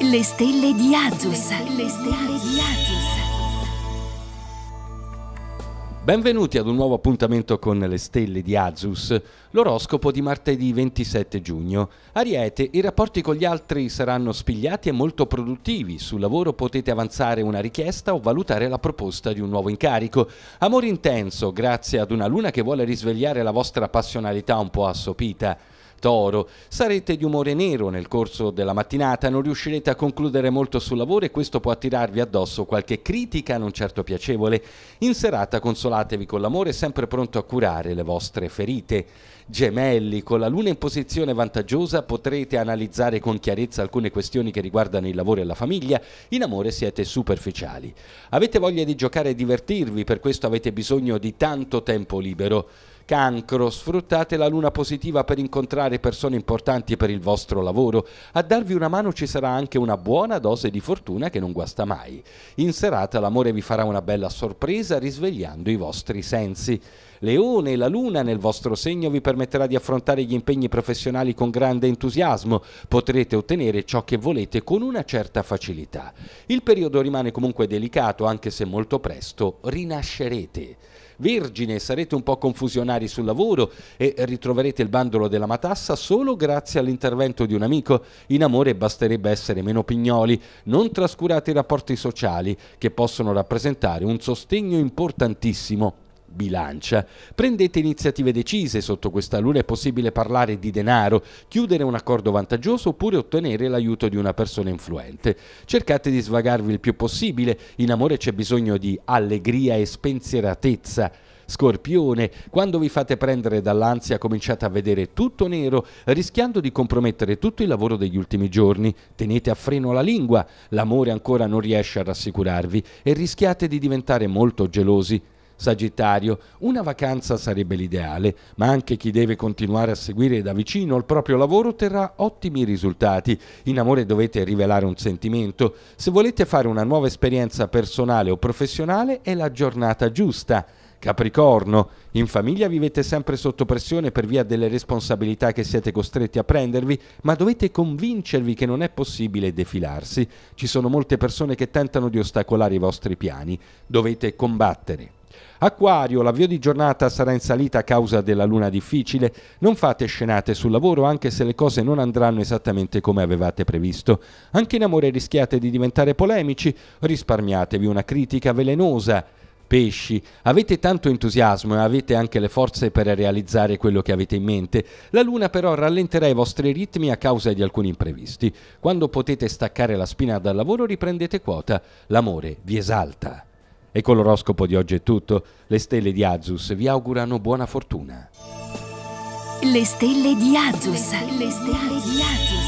Le stelle di Azus. Le stelle di Azus. Benvenuti ad un nuovo appuntamento con le stelle di Azus, l'oroscopo di martedì 27 giugno. Ariete, i rapporti con gli altri saranno spigliati e molto produttivi. Sul lavoro potete avanzare una richiesta o valutare la proposta di un nuovo incarico. Amore intenso, grazie ad una luna che vuole risvegliare la vostra passionalità un po' assopita. Toro. Sarete di umore nero nel corso della mattinata, non riuscirete a concludere molto sul lavoro e questo può attirarvi addosso qualche critica non certo piacevole. In serata consolatevi con l'amore sempre pronto a curare le vostre ferite. Gemelli, con la luna in posizione vantaggiosa potrete analizzare con chiarezza alcune questioni che riguardano il lavoro e la famiglia, in amore siete superficiali. Avete voglia di giocare e divertirvi, per questo avete bisogno di tanto tempo libero. Cancro, sfruttate la luna positiva per incontrare persone importanti per il vostro lavoro. A darvi una mano ci sarà anche una buona dose di fortuna che non guasta mai. In serata l'amore vi farà una bella sorpresa risvegliando i vostri sensi. Leone, la luna nel vostro segno vi permetterà di affrontare gli impegni professionali con grande entusiasmo, potrete ottenere ciò che volete con una certa facilità. Il periodo rimane comunque delicato anche se molto presto rinascerete vergine, sarete un po' confusionari sul lavoro e ritroverete il bandolo della matassa solo grazie all'intervento di un amico. In amore basterebbe essere meno pignoli, non trascurate i rapporti sociali che possono rappresentare un sostegno importantissimo bilancia. Prendete iniziative decise, sotto questa luna è possibile parlare di denaro, chiudere un accordo vantaggioso oppure ottenere l'aiuto di una persona influente. Cercate di svagarvi il più possibile, in amore c'è bisogno di allegria e spensieratezza. Scorpione, quando vi fate prendere dall'ansia cominciate a vedere tutto nero, rischiando di compromettere tutto il lavoro degli ultimi giorni. Tenete a freno la lingua, l'amore ancora non riesce a rassicurarvi e rischiate di diventare molto gelosi. Sagittario, una vacanza sarebbe l'ideale, ma anche chi deve continuare a seguire da vicino il proprio lavoro otterrà ottimi risultati. In amore dovete rivelare un sentimento. Se volete fare una nuova esperienza personale o professionale è la giornata giusta. Capricorno, in famiglia vivete sempre sotto pressione per via delle responsabilità che siete costretti a prendervi, ma dovete convincervi che non è possibile defilarsi. Ci sono molte persone che tentano di ostacolare i vostri piani. Dovete combattere. Acquario, l'avvio di giornata sarà in salita a causa della luna difficile, non fate scenate sul lavoro anche se le cose non andranno esattamente come avevate previsto. Anche in amore rischiate di diventare polemici, risparmiatevi una critica velenosa. Pesci, avete tanto entusiasmo e avete anche le forze per realizzare quello che avete in mente. La luna però rallenterà i vostri ritmi a causa di alcuni imprevisti. Quando potete staccare la spina dal lavoro riprendete quota. L'amore vi esalta. E con l'oroscopo di oggi è tutto. Le stelle di Azus vi augurano buona fortuna. Le stelle di Azus. Le stelle di Azus.